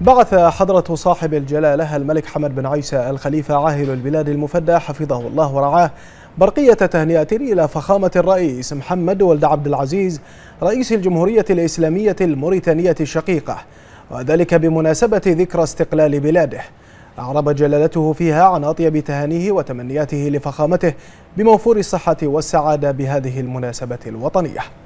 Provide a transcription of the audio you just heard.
بعث حضرة صاحب الجلالة الملك حمد بن عيسى الخليفة عاهل البلاد المفدى حفظه الله ورعاه برقية تهنئة إلى فخامة الرئيس محمد ولد عبد العزيز رئيس الجمهورية الإسلامية الموريتانية الشقيقة وذلك بمناسبة ذكرى استقلال بلاده أعرب جلالته فيها عن أطيب تهانيه وتمنياته لفخامته بموفور الصحة والسعادة بهذه المناسبة الوطنية